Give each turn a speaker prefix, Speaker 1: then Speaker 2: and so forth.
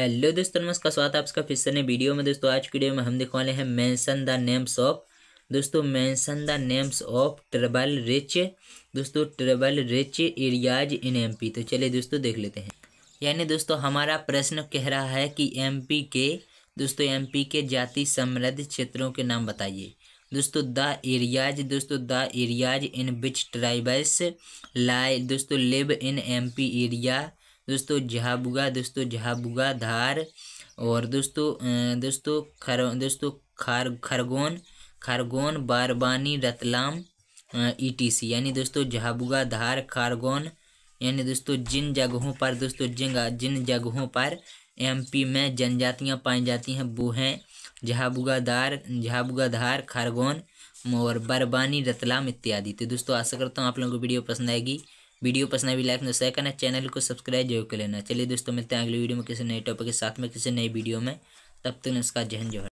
Speaker 1: hello दोस्तों नमस्कार स्वागत है आपका फिर से नए वीडियो में दोस्तों आज की वीडियो में हम दिखवाने हैं मेंशन द नेम्स ऑफ दोस्तों mention the names of tribal rich दोस्तों tribal rich areas in MP तो चलिए दोस्तों देख लेते हैं यानी दोस्तों हमारा प्रश्न कह रहा है कि एमपी के दोस्तों एम के जाति समृद्ध क्षेत्रों के नाम बताइए दोस्तों द एरियाज दोस्तों the areas in which tribals lie दोस्तों लिव इन एम एरिया दोस्तों झाबुगा दोस्तों झाबुगा धार और दोस्तों दोस्तों खर दोस्तों खार खरगोन खरगोन बारबानी रतलाम ईटीसी यानी दोस्तों झाबुगा धार खारगोन यानी दोस्तों जिन जगहों पर दोस्तों जिन जिन जगहों पर एमपी में जनजातियां पाई जाती हैं वो हैं झाबुगा धार झाबुगा धार खारगोन और बरबानी रतलाम इत्यादि तो दोस्तों आशा करता हूँ आप लोगों को वीडियो पसंद आएगी वीडियो पसंद आई लाइक में सेकंड करना चैनल को सब्सक्राइब जरूर कर लेना चलिए दोस्तों मिलते हैं अगले वीडियो में किसी नए टॉपिक के साथ में किसी नई वीडियो में तब तक नमस्कार जय हिंद